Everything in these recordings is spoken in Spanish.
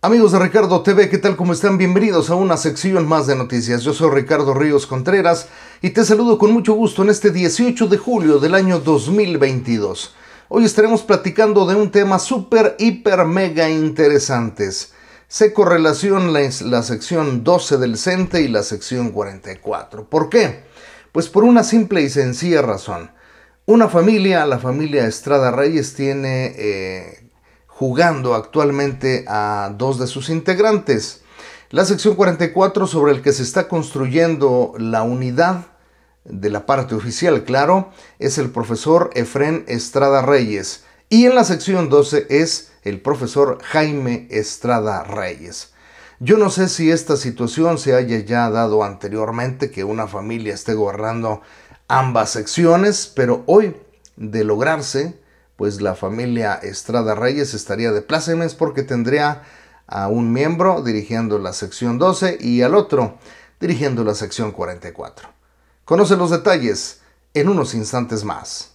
Amigos de Ricardo TV, ¿qué tal? ¿Cómo están? Bienvenidos a una sección más de noticias. Yo soy Ricardo Ríos Contreras y te saludo con mucho gusto en este 18 de julio del año 2022. Hoy estaremos platicando de un tema súper, hiper, mega interesantes. Se correlación la, sección 12 del CENTE y la sección 44. ¿Por qué? Pues por una simple y sencilla razón. Una familia, la familia Estrada Reyes, tiene... Eh, jugando actualmente a dos de sus integrantes. La sección 44 sobre el que se está construyendo la unidad de la parte oficial, claro, es el profesor Efrén Estrada Reyes. Y en la sección 12 es el profesor Jaime Estrada Reyes. Yo no sé si esta situación se haya ya dado anteriormente, que una familia esté gobernando ambas secciones, pero hoy, de lograrse, pues la familia Estrada Reyes estaría de plácemes porque tendría a un miembro dirigiendo la sección 12 y al otro dirigiendo la sección 44. Conoce los detalles en unos instantes más.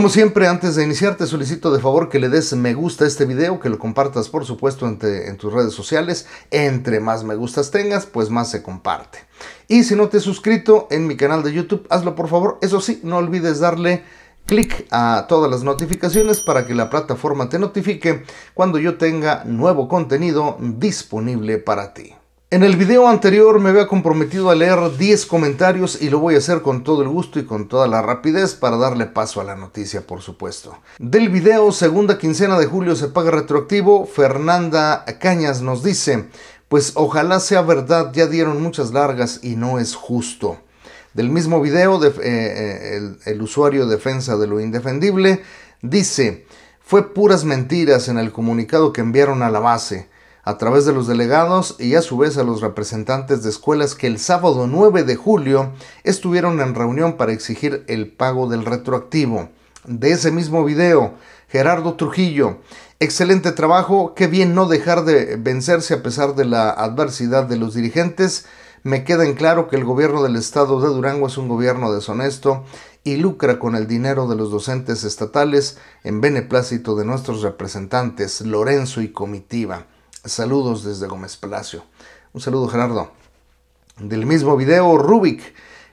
Como siempre, antes de iniciar, te solicito de favor que le des me gusta a este video, que lo compartas, por supuesto, en tus redes sociales. Entre más me gustas tengas, pues más se comparte. Y si no te has suscrito en mi canal de YouTube, hazlo por favor. Eso sí, no olvides darle clic a todas las notificaciones para que la plataforma te notifique cuando yo tenga nuevo contenido disponible para ti. En el video anterior me había comprometido a leer 10 comentarios y lo voy a hacer con todo el gusto y con toda la rapidez para darle paso a la noticia, por supuesto. Del video, segunda quincena de julio se paga retroactivo, Fernanda Cañas nos dice, pues ojalá sea verdad, ya dieron muchas largas y no es justo. Del mismo video, eh, eh, el, el usuario defensa de lo indefendible dice, fue puras mentiras en el comunicado que enviaron a la base a través de los delegados y a su vez a los representantes de escuelas que el sábado 9 de julio estuvieron en reunión para exigir el pago del retroactivo. De ese mismo video, Gerardo Trujillo, excelente trabajo, qué bien no dejar de vencerse a pesar de la adversidad de los dirigentes. Me queda en claro que el gobierno del estado de Durango es un gobierno deshonesto y lucra con el dinero de los docentes estatales en beneplácito de nuestros representantes Lorenzo y comitiva. Saludos desde Gómez Palacio. Un saludo Gerardo. Del mismo video, Rubik.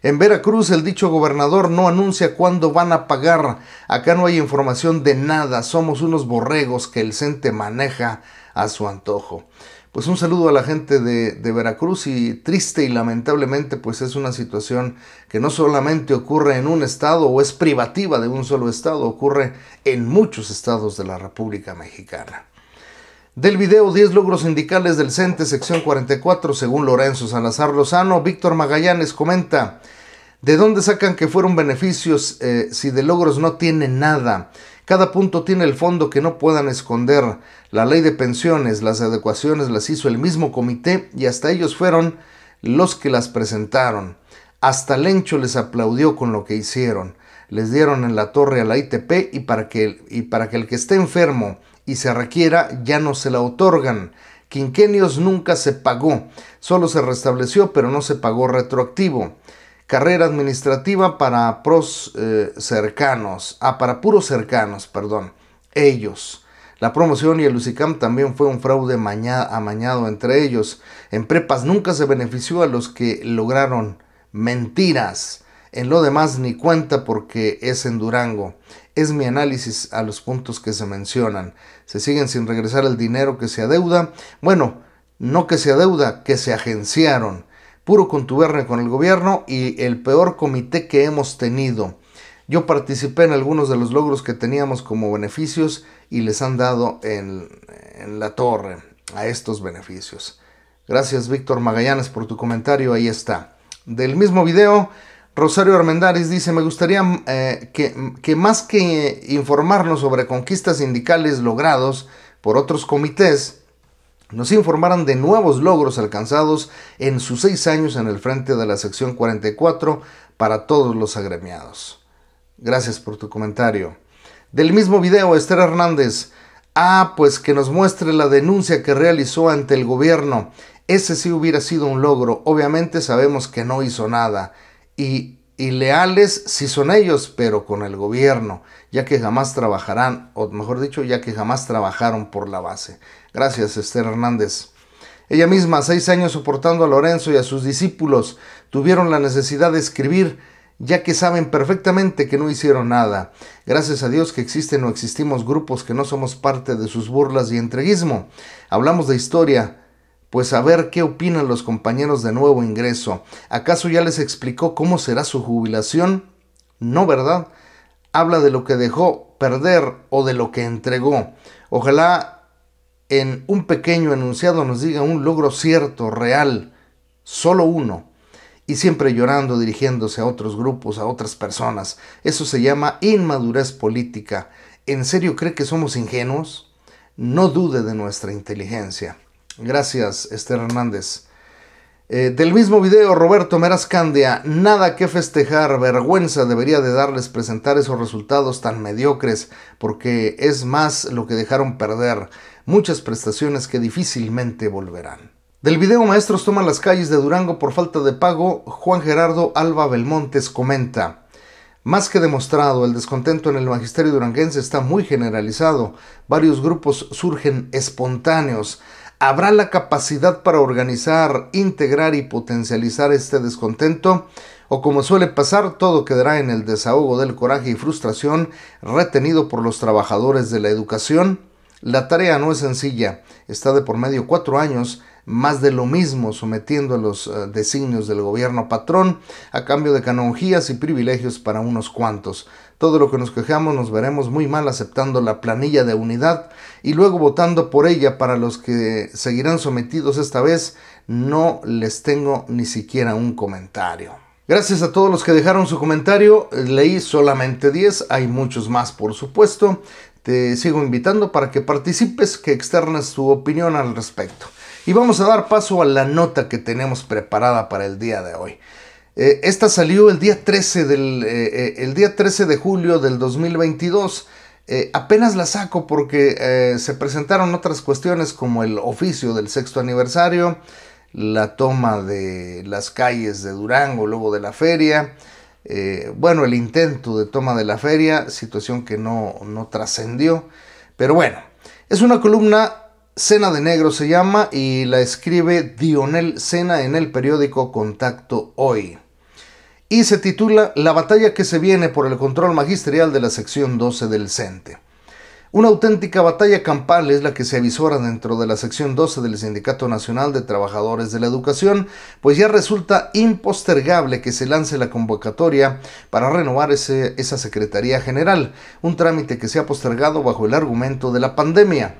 En Veracruz el dicho gobernador no anuncia cuándo van a pagar. Acá no hay información de nada. Somos unos borregos que el CENTE maneja a su antojo. Pues un saludo a la gente de, Veracruz y triste y lamentablemente pues es una situación que no solamente ocurre en un estado o es privativa de un solo estado, ocurre en muchos estados de la República Mexicana del video 10 logros sindicales del CENTE, sección 44, según Lorenzo Salazar Lozano, Víctor Magallanes comenta, ¿de dónde sacan que fueron beneficios eh, si de logros no tienen nada? Cada punto tiene el fondo que no puedan esconder. La ley de pensiones, las adecuaciones las hizo el mismo comité y hasta ellos fueron los que las presentaron. Hasta Lencho les aplaudió con lo que hicieron. Les dieron en la torre a la ITP y para que, y para que el que esté enfermo y se requiera ya no se la otorgan. Quinquenios nunca se pagó, solo se restableció pero no se pagó retroactivo. Carrera administrativa para pros eh, cercanos, ah, para puros cercanos, perdón, ellos. La promoción y el Lucicam también fue un fraude amañado entre ellos. En prepas nunca se benefició a los que lograron mentiras. En lo demás ni cuenta porque es en Durango es mi análisis a los puntos que se mencionan. Se siguen sin regresar el dinero que se adeuda. Bueno, no que se adeuda, que se agenciaron. Puro contubernio con el gobierno y el peor comité que hemos tenido. Yo participé en algunos de los logros que teníamos como beneficios y les han dado en la torre a estos beneficios. Gracias Víctor Magallanes por tu comentario, ahí está. Del mismo video, Rosario Armendáriz dice, me gustaría mm, eh, que, mm, que, más que informarnos sobre conquistas sindicales logrados por otros comités, nos informaran de nuevos logros alcanzados en sus seis años en el frente de la sección 44 para todos los agremiados. Gracias por tu comentario. Del mismo video, Esther Hernández. Ah, pues que nos muestre la denuncia que realizó ante el gobierno. Ese sí hubiera sido un logro. Obviamente sabemos que no hizo nada y, leales si son ellos, pero con el gobierno, ya que jamás trabajarán, o mejor dicho, ya que jamás trabajaron por la base. Gracias, Esther Hernández. Ella misma, seis años soportando a Lorenzo y a sus discípulos, tuvieron la necesidad de escribir, ya que saben perfectamente que no hicieron nada. Gracias a Dios que existen o existimos grupos que no somos parte de sus burlas y entreguismo. Hablamos de historia, pues a ver qué opinan los compañeros de nuevo ingreso. ¿Acaso ya les explicó cómo será su jubilación? No, ¿verdad? Habla de lo que dejó perder o de lo que entregó. Ojalá en un pequeño enunciado nos diga un logro cierto, real, solo uno. Y siempre llorando, dirigiéndose a otros grupos, a otras personas. Eso se llama inmadurez política. ¿En serio cree que somos ingenuos? No dude de nuestra inteligencia. Gracias, Esther Hernández. Eh, del mismo video, Roberto Meras Candia, nada que festejar, vergüenza debería de darles presentar esos resultados tan mediocres, porque es más lo que dejaron perder, muchas prestaciones que difícilmente volverán. Del video Maestros toman las calles de Durango por falta de pago, Juan Gerardo Alba Belmontes comenta. Más que demostrado, el descontento en el magisterio duranguense está muy generalizado. Varios grupos surgen espontáneos. ¿Habrá la capacidad para organizar, integrar y potencializar este descontento? O como suele pasar, todo quedará en el desahogo del coraje y frustración retenido por los trabajadores de la educación. La tarea no es sencilla, está de por medio cuatro años más de lo mismo, sometiendo a los eh, designios del gobierno patrón a cambio de canonjías y privilegios para unos cuantos. Todo lo que nos quejamos nos veremos muy mal aceptando la planilla de unidad y luego votando por ella para los que seguirán sometidos esta vez. No les tengo ni siquiera un comentario. Gracias a todos los que dejaron su comentario. Leí solamente 10, hay muchos más por supuesto. Te sigo invitando para que participes, que externes tu opinión al respecto. Y vamos a dar paso a la nota que tenemos preparada para el día de hoy. Eh, esta salió el día 13, del, eh, eh, de julio del 2022. apenas la saco porque se presentaron otras cuestiones como el oficio del sexto aniversario, la toma de las calles de Durango luego de la feria, bueno, el intento de toma de la feria, situación que no, no trascendió, pero bueno, es una columna Cena de Negro se llama y la escribe Dionel Cena en el periódico Contacto Hoy. Y se titula La batalla que se viene por el control magisterial de la sección 12 del CENTE. Una auténtica batalla campal es la que se avisora dentro de la sección 12 del Sindicato Nacional de Trabajadores de la Educación, pues ya resulta impostergable que se lance la convocatoria para renovar esa Secretaría General, un trámite que se ha postergado bajo el argumento de la pandemia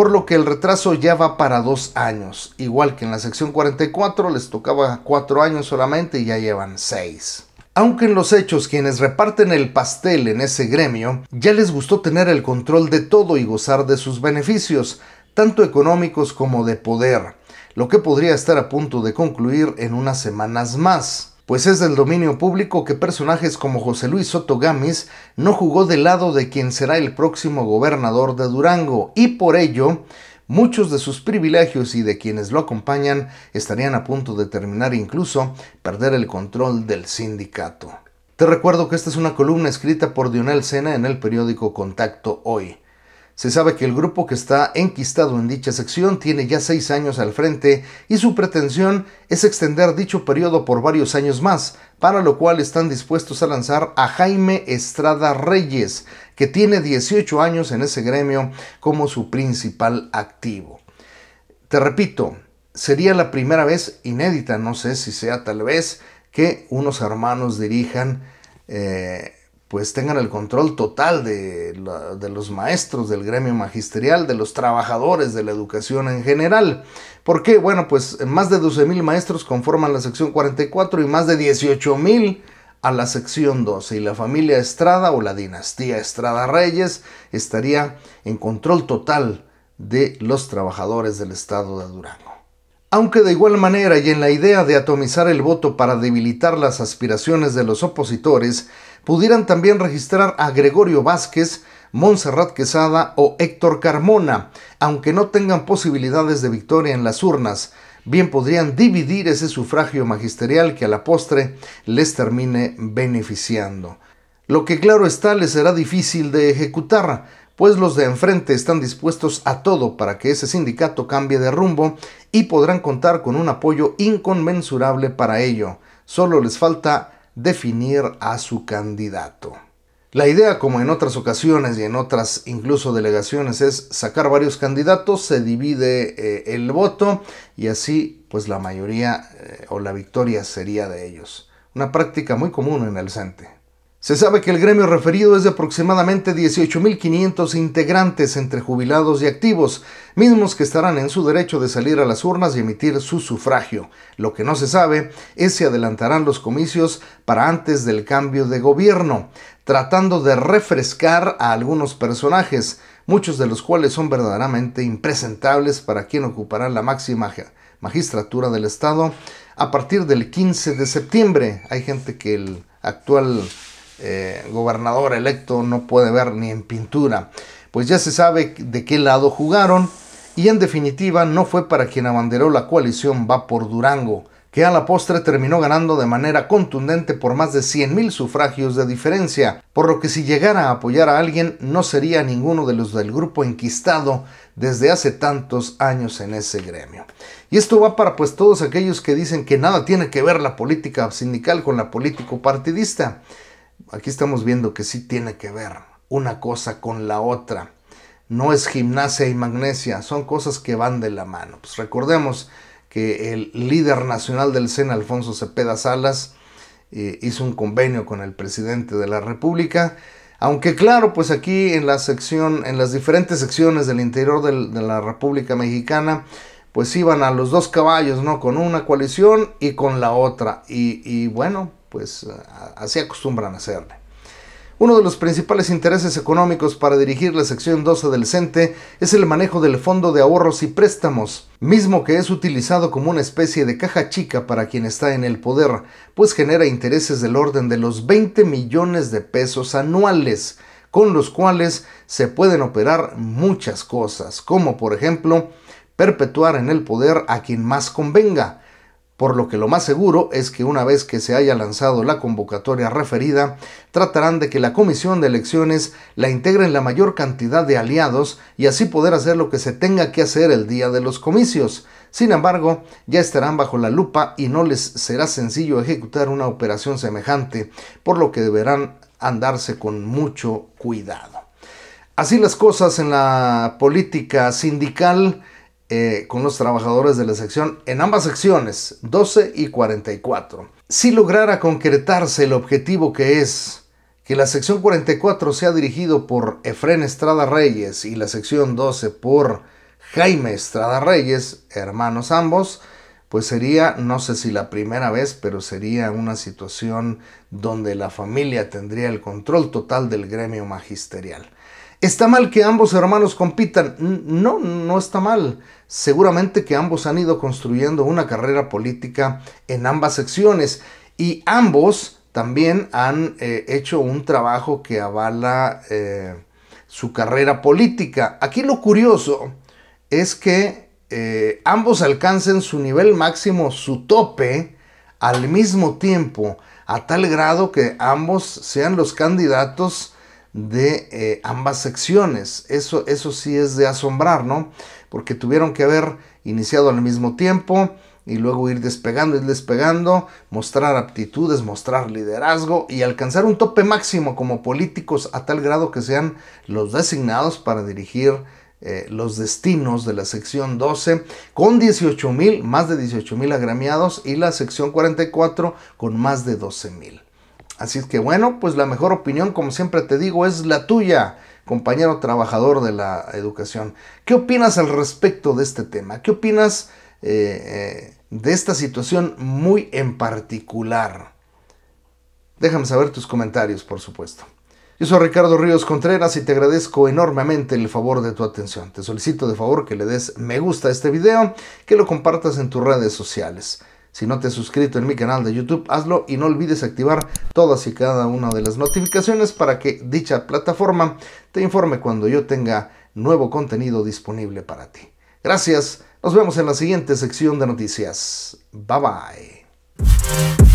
por lo que el retraso ya va para dos años. Igual que en la sección 44 les tocaba cuatro años solamente y ya llevan seis. Aunque en los hechos quienes reparten el pastel en ese gremio ya les gustó tener el control de todo y gozar de sus beneficios, tanto económicos como de poder, lo que podría estar a punto de concluir en unas semanas más pues es del dominio público que personajes como José Luis Soto Gámez no jugó del lado de quien será el próximo gobernador de Durango y por ello muchos de sus privilegios y de quienes lo acompañan estarían a punto de terminar incluso perder el control del sindicato. Te recuerdo que esta es una columna escrita por Dionel Sena en el periódico Contacto Hoy. Se sabe que el grupo que está enquistado en dicha sección tiene ya seis años al frente y su pretensión es extender dicho periodo por varios años más, para lo cual están dispuestos a lanzar a Jaime Estrada Reyes, que tiene 18 años en ese gremio como su principal activo. Te repito, sería la primera vez inédita, no sé si sea tal vez, que unos hermanos dirijan eh, pues tengan el control total de, los maestros del gremio magisterial, de los trabajadores de la educación en general. ¿Por qué? Bueno, pues más de 12.000 maestros conforman la sección 44 y más de 18.000 a la sección 12 y la familia Estrada o la dinastía Estrada Reyes estaría en control total de los trabajadores del estado de Durango. Aunque de igual manera y en la idea de atomizar el voto para debilitar las aspiraciones de los opositores, pudieran también registrar a Gregorio Vázquez, Montserrat Quesada o Héctor Carmona, aunque no tengan posibilidades de victoria en las urnas, bien podrían dividir ese sufragio magisterial que a la postre les termine beneficiando. Lo que claro está les será difícil de ejecutar, pues los de enfrente están dispuestos a todo para que ese sindicato cambie de rumbo y podrán contar con un apoyo inconmensurable para ello. Solo les falta definir a su candidato. La idea, como en otras ocasiones y en otras incluso delegaciones, es sacar varios candidatos, se divide eh, el voto y así pues la mayoría eh, o la victoria sería de ellos. Una práctica muy común en el CENTE. Se sabe que el gremio referido es de aproximadamente 18.500 integrantes entre jubilados y activos, mismos que estarán en su derecho de salir a las urnas y emitir su sufragio. Lo que no se sabe es si adelantarán los comicios para antes del cambio de gobierno, tratando de refrescar a algunos personajes, muchos de los cuales son verdaderamente impresentables para quien ocupará la máxima magistratura del Estado a partir del 15 de septiembre. Hay gente que el actual eh, gobernador electo no puede ver ni en pintura. Pues ya se sabe de qué lado jugaron y en definitiva no fue para quien abanderó la coalición Va por Durango, que a la postre terminó ganando de manera contundente por más de 100.000 sufragios de diferencia, por lo que si llegara a apoyar a alguien no sería ninguno de los del grupo enquistado desde hace tantos años en ese gremio. Y esto va para pues todos aquellos que dicen que nada tiene que ver la política sindical con la político partidista aquí estamos viendo que sí tiene que ver una cosa con la otra. No es gimnasia y magnesia, son cosas que van de la mano. Pues recordemos que el líder nacional del SEN, Alfonso Cepeda Salas, eh, hizo un convenio con el presidente de la República. Aunque claro, pues aquí en la sección, en las diferentes secciones del interior de la República Mexicana, pues iban a los dos caballos, ¿no? Con una coalición y con la otra. y bueno, pues así acostumbran a hacerle. Uno de los principales intereses económicos para dirigir la sección 2 adolescente es el manejo del Fondo de Ahorros y Préstamos, mismo que es utilizado como una especie de caja chica para quien está en el poder, pues genera intereses del orden de los 20 millones de pesos anuales, con los cuales se pueden operar muchas cosas, como por ejemplo perpetuar en el poder a quien más convenga, por lo que lo más seguro es que una vez que se haya lanzado la convocatoria referida, tratarán de que la comisión de elecciones la integren la mayor cantidad de aliados y así poder hacer lo que se tenga que hacer el día de los comicios. Sin embargo, ya estarán bajo la lupa y no les será sencillo ejecutar una operación semejante, por lo que deberán andarse con mucho cuidado. Así las cosas en la política sindical, eh, con los trabajadores de la sección en ambas secciones, 12 y 44. Si lograra concretarse el objetivo que es que la sección 44 sea dirigido por Efrén Estrada Reyes y la sección 12 por Jaime Estrada Reyes, hermanos ambos, pues sería, no sé si la primera vez, pero sería una situación donde la familia tendría el control total del gremio magisterial. ¿Está mal que ambos hermanos compitan? No, no está mal. Seguramente que ambos han ido construyendo una carrera política en ambas secciones y ambos también han eh, hecho un trabajo que avala eh, su carrera política. Aquí lo curioso es que eh, ambos alcancen su nivel máximo, su tope, al mismo tiempo, a tal grado que ambos sean los candidatos de eh, ambas secciones. Eso, eso sí es de asombrar, ¿no? Porque tuvieron que haber iniciado al mismo tiempo y luego ir despegando, y despegando, mostrar aptitudes, mostrar liderazgo y alcanzar un tope máximo como políticos a tal grado que sean los designados para dirigir eh, los destinos de la sección 12 con 18 mil, más de 18 mil agremiados y la sección 44 con más de 12 mil. Así que bueno, pues la mejor opinión, como siempre te digo, es la tuya, compañero trabajador de la educación. ¿Qué opinas al respecto de este tema? ¿Qué opinas eh, eh, de esta situación muy en particular? Déjame saber tus comentarios, por supuesto. Yo soy Ricardo Ríos Contreras y te agradezco enormemente el favor de tu atención. Te solicito de favor que le des me gusta a este video, que lo compartas en tus redes sociales. Si no te has suscrito en mi canal de YouTube, hazlo y no olvides activar todas y cada una de las notificaciones para que dicha plataforma te informe cuando yo tenga nuevo contenido disponible para ti. Gracias, nos vemos en la siguiente sección de noticias. Bye bye.